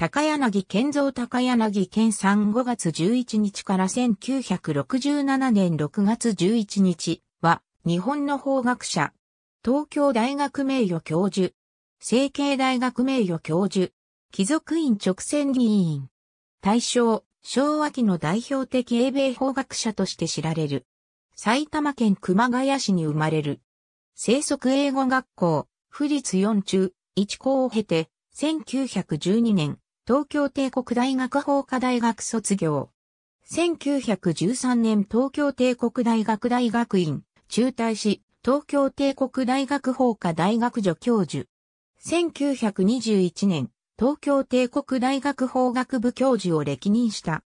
高柳健造高柳健さん5月11日から1967年6月11日は日本の法学者、東京大学名誉教授、成形大学名誉教授、貴族院直選議員、大正、昭和期の代表的英米法学者として知られる。埼玉県熊谷市に生まれる。生息英語学校、富立四中、一校を経て、1912年、東京帝国大学法科大学卒業。1913年東京帝国大学大学院、中退し、東京帝国大学法科大学助教授。1921年、東京帝国大学法学部教授を歴任した。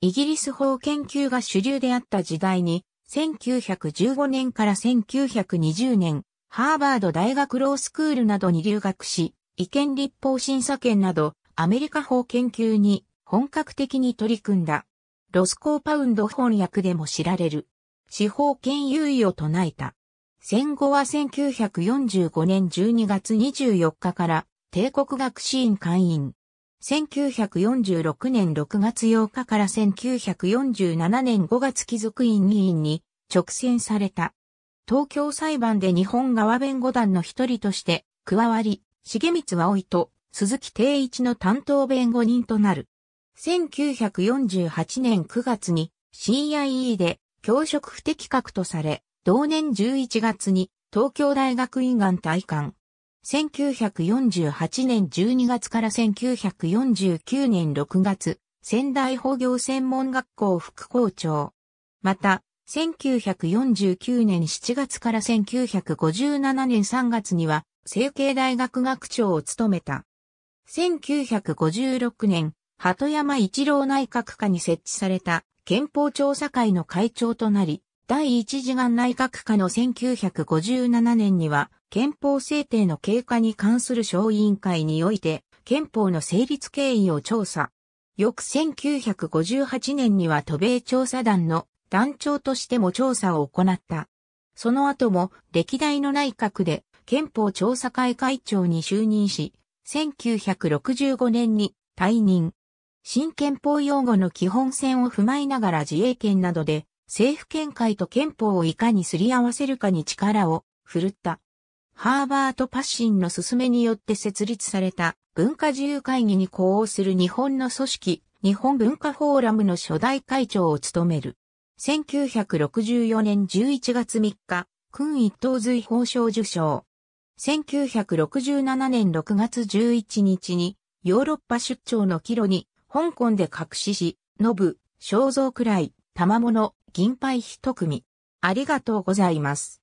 イギリス法研究が主流であった時代に、1915年から1920年、ハーバード大学ロースクールなどに留学し、意見立法審査権など、アメリカ法研究に本格的に取り組んだ。ロスコーパウンド翻訳でも知られる。司法権優位を唱えた。戦後は1945年12月24日から帝国学士院会員。1946年6月8日から1947年5月貴族院議員に直選された。東京裁判で日本側弁護団の一人として加わり、重光葵と鈴木定一の担当弁護人となる。1948年9月に CIE で教職不適格とされ、同年11月に東京大学院岸退官。1948年12月から1949年6月、仙台法業専門学校副校長。また、1949年7月から1957年3月には、成蹊大学学長を務めた。1956年、鳩山一郎内閣下に設置された憲法調査会の会長となり、第一次元内閣下の1957年には、憲法制定の経過に関する小委員会において、憲法の成立経緯を調査。翌1958年には渡米調査団の団長としても調査を行った。その後も歴代の内閣で憲法調査会会長に就任し、1965年に退任。新憲法用語の基本線を踏まえながら自衛権などで政府見解と憲法をいかにすり合わせるかに力を振るった。ハーバート・パッシンの勧めによって設立された文化自由会議に呼応する日本の組織、日本文化フォーラムの初代会長を務める。1964年11月3日、君一等随法賞受賞。1967年6月11日にヨーロッパ出張の帰路に香港で隠しし、ノブ、肖像くらい、玉物、銀杯一組。ありがとうございます。